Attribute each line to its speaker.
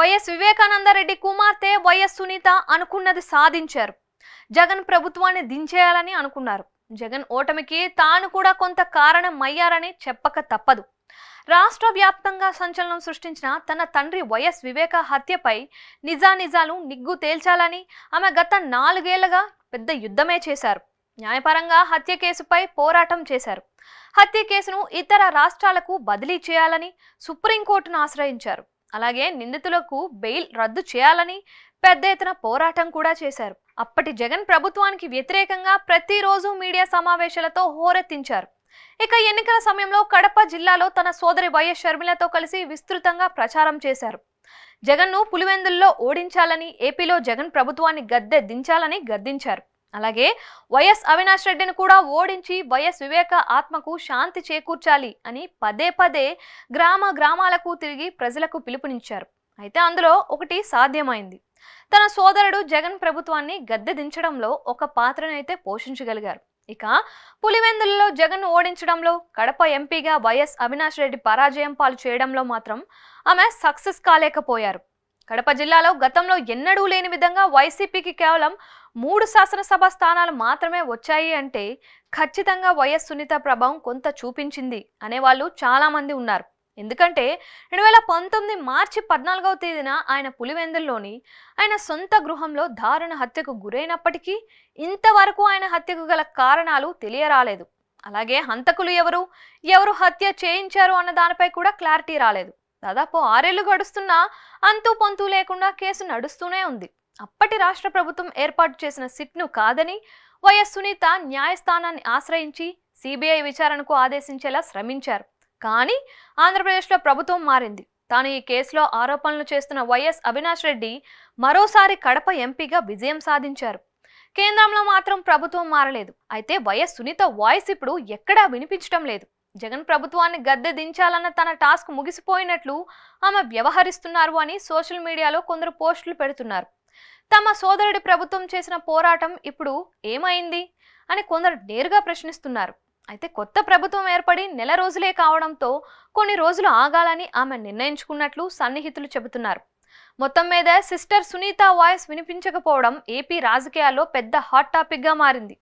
Speaker 1: YS Vivekananda Reddy కుమార్తె YS Sunitha అనుకున్నది సాధించారు జగన్ ప్రభుత్వాన్ని దించేయాలని అనుకున్నారు జగన్ ఓటమికి తాను కూడా కొంత కారణం అయ్యారని చెప్పక తప్పదు రాష్ట్ర వ్యాప్తంగా సంచలనం సృష్టించిన తన తండ్రి వైఎస్ వివేక హత్యపై నిజానిజాలు నిగ్గు తేల్చాలని ఆమె గత నాలుగేళ్లుగా పెద్ద యుద్ధమే చేశారు న్యాయపరంగా హత్య కేసుపై పోరాటం చేశారు హత్య కేసును ఇతర రాష్ట్రాలకు బదిలీ చేయాలని సుప్రీంకోర్టును ఆశ్రయించారు అలాగే నిందితులకు బెయిల్ రద్దు చేయాలని పెద్ద ఎత్తున పోరాటం కూడా చేశారు అప్పటి జగన్ ప్రభుత్వానికి వ్యతిరేకంగా ప్రతిరోజు మీడియా సమావేశాలతో హోరెత్తించారు ఇక ఎన్నికల సమయంలో కడప జిల్లాలో తన సోదరి వైఎస్ షర్మిలతో కలిసి విస్తృతంగా ప్రచారం చేశారు జగన్ను పులివెందుల్లో ఓడించాలని ఏపీలో జగన్ ప్రభుత్వాన్ని గద్దె దించాలని గద్దించారు అలాగే వైఎస్ అవినాష్ రెడ్డిని కూడా ఓడించి వైఎస్ వివేక ఆత్మకు శాంతి చేకూర్చాలి అని పదే పదే గ్రామ గ్రామాలకు తిరిగి ప్రజలకు పిలుపునిచ్చారు అయితే అందులో ఒకటి సాధ్యమైంది తన సోదరుడు జగన్ ప్రభుత్వాన్ని గద్దె దించడంలో ఒక పాత్రనైతే పోషించగలిగారు ఇక పులివెందులలో జగన్ ఓడించడంలో కడప ఎంపీగా వైఎస్ అవినాష్ రెడ్డి పరాజయం పాలు చేయడంలో మాత్రం ఆమె సక్సెస్ కాలేకపోయారు కడప జిల్లాలో గతంలో ఎన్నడూ లేని విధంగా వైసీపీకి కేవలం మూడు శాసనసభ స్థానాలు మాత్రమే వచ్చాయి అంటే ఖచ్చితంగా వైఎస్ సునీత ప్రభావం కొంత చూపించింది అనేవాళ్ళు చాలామంది ఉన్నారు ఎందుకంటే రెండు వేల పంతొమ్మిది మార్చి పద్నాలుగవ తేదీన ఆయన పులివెందుల్లోని ఆయన సొంత గృహంలో దారుణ హత్యకు గురైనప్పటికీ ఇంతవరకు ఆయన హత్యకు గల కారణాలు తెలియరాలేదు అలాగే హంతకులు ఎవరు ఎవరు హత్య చేయించారు అన్న దానిపై కూడా క్లారిటీ రాలేదు దాదాపు ఆరేళ్లు గడుస్తున్నా అంతూ పొంతూ లేకుండా కేసు నడుస్తూనే ఉంది అప్పటి రాష్ట్ర ప్రభుత్వం ఏర్పాటు చేసిన సిట్ను కాదని వైఎస్ సునీత న్యాయస్థానాన్ని ఆశ్రయించి సిబిఐ విచారణకు ఆదేశించేలా శ్రమించారు కానీ ఆంధ్రప్రదేశ్లో ప్రభుత్వం మారింది తాను ఈ కేసులో ఆరోపణలు చేస్తున్న వైఎస్ అవినాష్ రెడ్డి మరోసారి కడప ఎంపీగా విజయం సాధించారు కేంద్రంలో మాత్రం ప్రభుత్వం మారలేదు అయితే వైఎస్ సునీత వాయిస్ ఇప్పుడు ఎక్కడా వినిపించడం లేదు జగన్ ప్రభుత్వాన్ని గద్దె దించాలన్న తన టాస్క్ ముగిసిపోయినట్లు ఆమె వ్యవహరిస్తున్నారు అని సోషల్ మీడియాలో కొందరు పోస్టులు పెడుతున్నారు తమ సోదరుడి ప్రభుత్వం చేసిన పోరాటం ఇప్పుడు ఏమైంది అని కొందరు నేరుగా ప్రశ్నిస్తున్నారు అయితే కొత్త ప్రభుత్వం ఏర్పడి నెల రోజులే కావడంతో కొన్ని రోజులు ఆగాలని ఆమె నిర్ణయించుకున్నట్లు సన్నిహితులు చెబుతున్నారు మొత్తం మీద సిస్టర్ సునీత వాయిస్ వినిపించకపోవడం ఏపీ రాజకీయాల్లో పెద్ద హాట్ టాపిక్గా మారింది